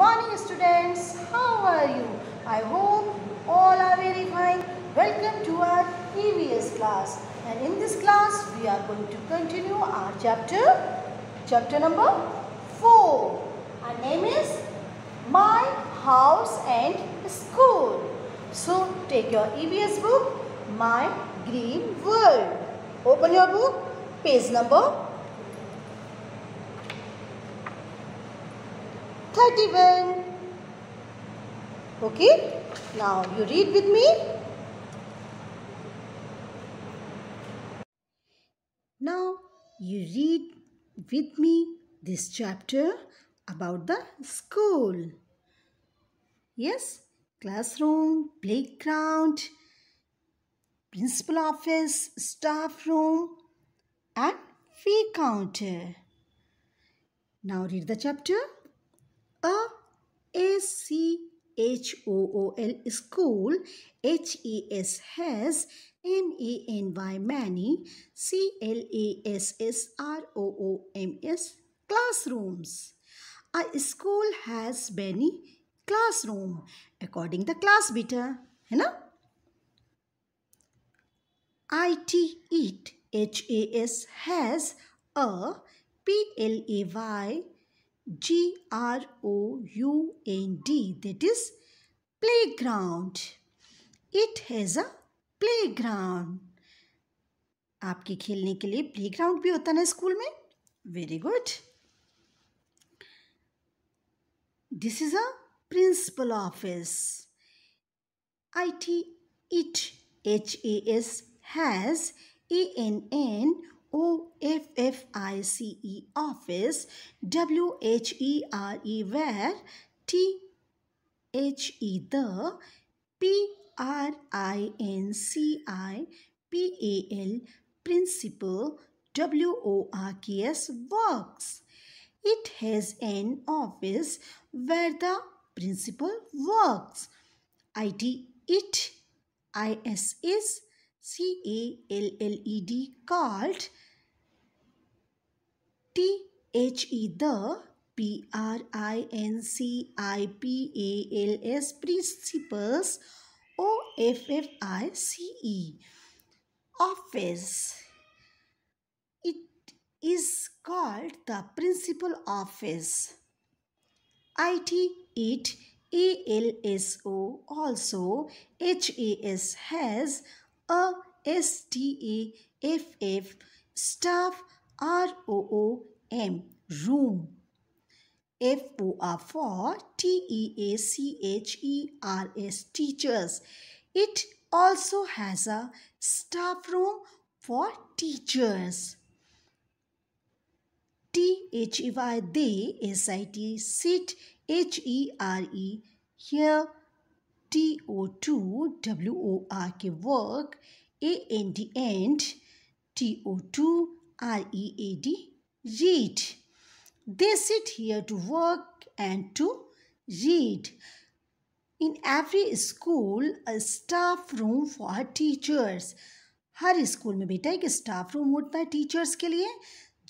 morning students. How are you? I hope all are very fine. Welcome to our EVS class. And in this class, we are going to continue our chapter, chapter number 4. Our name is My House and School. So, take your EVS book, My Green World. Open your book, page number 31. Okay. Now you read with me. Now you read with me this chapter about the school. Yes, classroom, playground, principal office, staff room and fee counter. Now read the chapter a a c h o o l school h e s has m e n y many c l a s s r o o m s classrooms a school has many classroom according the class beta है ना I T eat H A S has a P L A Y G R O U N D that is playground. It has a playground. आपके खेलने के लिए playground भी होता है ना स्कूल में very good this is a principal office I T it H A S has A N N O-F-F-I-C-E office, Where, where, T-H-E the, P-R-I-N-C-I-P-A-L W-O-R-K-S works. It has an office where the principal works. IT it, IS is, C-A-L-L-E-D called T H E the P R I N C I P A L S principles O F F I C E office. It is called the principal office. IT it ALSO also HAS has a STAFF staff R O O M, room. F O R for T E A C H E R S, teachers. It also has a staff room for teachers. T H E Y, they, S I T, sit, H E R E, here. T O 2 W O R K work A N D and T O 2 R E A D, read. They sit here to work and to read. In every school, a staff room for teachers. हर school में बेटा एक staff room होता है teachers के लिए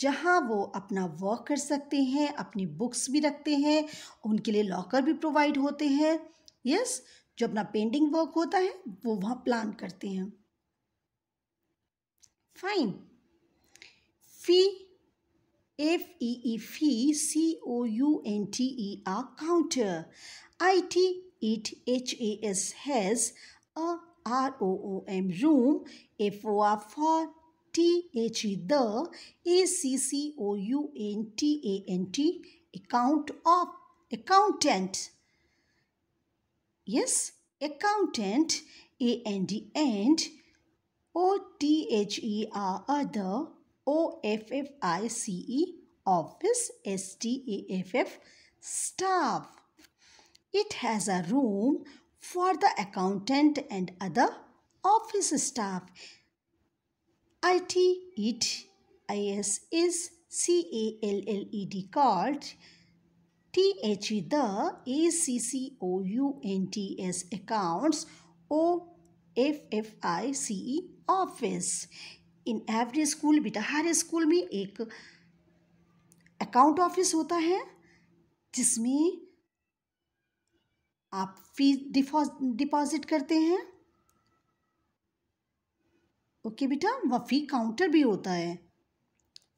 जहाँ वो अपना वर्क कर सकते हैं अपनी बुक्स भी रखते हैं उनके लिए लॉकर भी प्रोवाइड होते हैं यस जो अपना पेंटिंग वर्क होता है वो वहाँ प्लान करते हैं fine Fee, F-E-E, fee, C-O-U-N-T-E-R, counter. I-T, it, H-A-S, has, a, R-O-O-M, room, F-O-R, for, T-H-E, the, A-C-C-O-U-N-T-A-N-T, account of, accountant. Yes, accountant, A-N-D, and, O-T-H-E-R, other, O-F-F-I-C-E, office, S-T-A-F-F, staff. It has a room for the accountant and other office staff. IT, it, IS is, C-A-L-L-E-D called, T-H-E the, A-C-C-O-U-N-T-S accounts, O-F-F-I-C-E office. In every school बेटा हर school में एक account office होता है जिसमें आप fees deposit करते हैं ओके बेटा व फी काउंटर भी होता है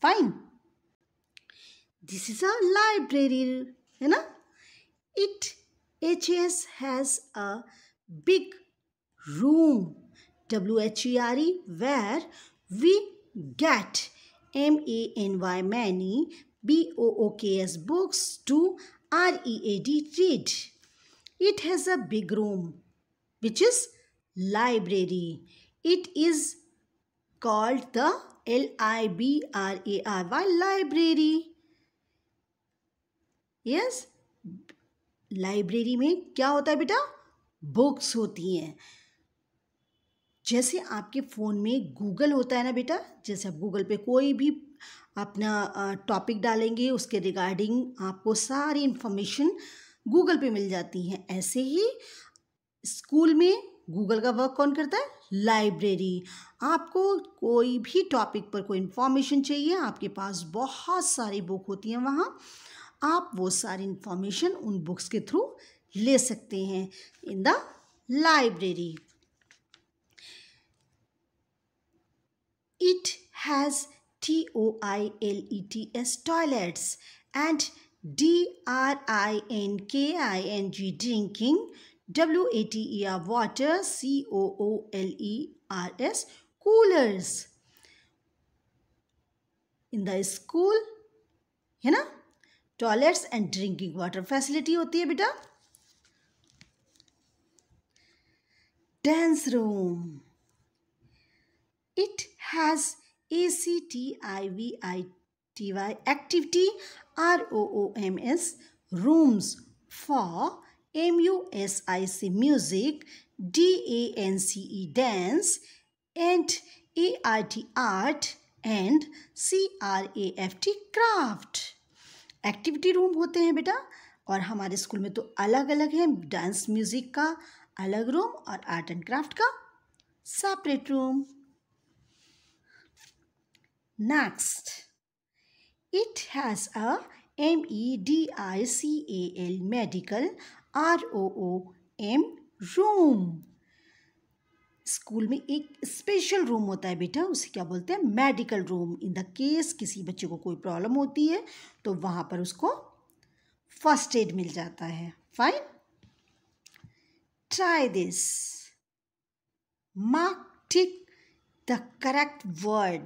fine this is a library है ना it H S has a big room w h e r e we get m a n y many b o o k s books to r e a d read it has a big room which is library it is called the l i b r a r y library yes library में क्या होता है बेटा books होती हैं जैसे आपके phone में गूगल होता है ना बेटा जैसे आप गूगल पे कोई भी अपना टॉपिक डालेंगे उसके रिगार्डिंग आपको सारी इन्फॉर्मेशन गूगल पे मिल जाती है ऐसे ही स्कूल में गूगल का वर्क कौन करता है लाइब्रेरी आपको कोई भी टॉपिक पर कोई इन्फॉर्मेशन चाहिए आपके पास बहुत सारी बुक होती हैं वहाँ आप वो सारी इन्फॉर्मेशन उन बुक्स के थ्रू ले सकते हैं in the library It has T-O-I-L-E-T-S toilets and D-R-I-N-K-I-N-G drinking W-A-T-E-R water C-O-O-L-E-R-S coolers. In the school, you know, toilets and drinking water facility hoti hai bita. Dance room. It is has a c t t i i v y ACTIVITY r o o m s rooms for m u s i c MUSIC d a n c e dance and a i t art and c r a f t craft activity room होते हैं बेटा और हमारे school में तो अलग अलग हैं डांस म्यूज़िक का अलग रूम और आर्ट एंड क्राफ्ट का separate room Next, it has a e M-E-D-I-C-A-L medical R-O-O-M room school में एक स्पेशल रूम होता है बेटा उसे क्या बोलते हैं medical room in the case किसी बच्चे को कोई प्रॉब्लम होती है तो वहाँ पर उसको फर्स्ट एड मिल जाता है fine try this mark tick the correct word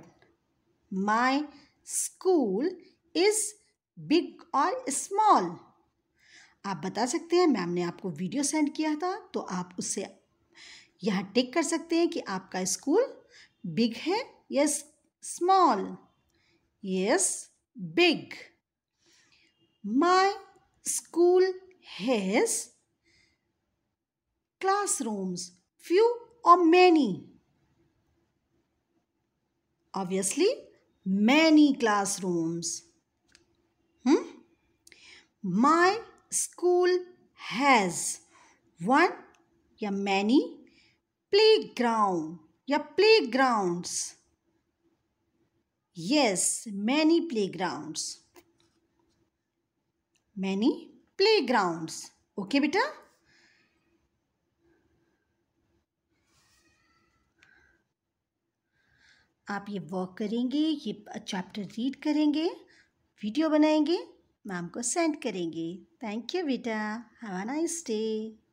My school is big और स्मॉल आप बता सकते हैं मैम ने आपको वीडियो सेंड किया था तो आप उससे यह टिक कर सकते हैं कि आपका स्कूल बिग है या small yes big my school has classrooms few और many obviously many classrooms. Hmm? My school has one या many playground या playgrounds. Yes, many playgrounds. Many playgrounds. Okay, bitta. आप ये वर्क करेंगे ये चैप्टर रीड करेंगे वीडियो बनाएंगे ma'am को सेंड करेंगे थैंक यू बेटा हैव अ नाइस डे